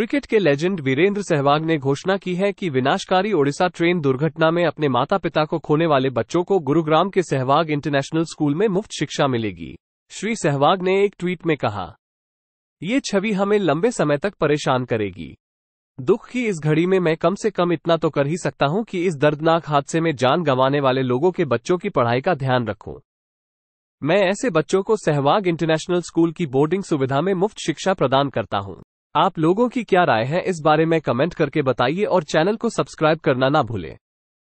Cricket के legend Virendra Sehwag ने घोषणा की है कि विनाशकारी ओडिशा ट्रेन दुर्घटना में अपने माता पिता को खोने वाले बच्चों को गुरुग्राम के सहवाग इंटरनेशनल स्कूल में मुफ्त शिक्षा मिलेगी श्री सहवाग ने एक ट्वीट में कहा ये छवि हमें लंबे समय तक परेशान करेगी दुख की इस घड़ी में मैं कम से कम इतना तो कर ही सकता हूं कि इस दर्दनाक हादसे में जान गंवाने वाले लोगों के बच्चों की पढ़ाई का ध्यान रखूं। मैं ऐसे बच्चों को सहवाग इंटरनेशनल स्कूल की बोर्डिंग सुविधा में मुफ्त शिक्षा प्रदान करता हूं आप लोगों की क्या राय है इस बारे में कमेंट करके बताइए और चैनल को सब्सक्राइब करना ना भूलें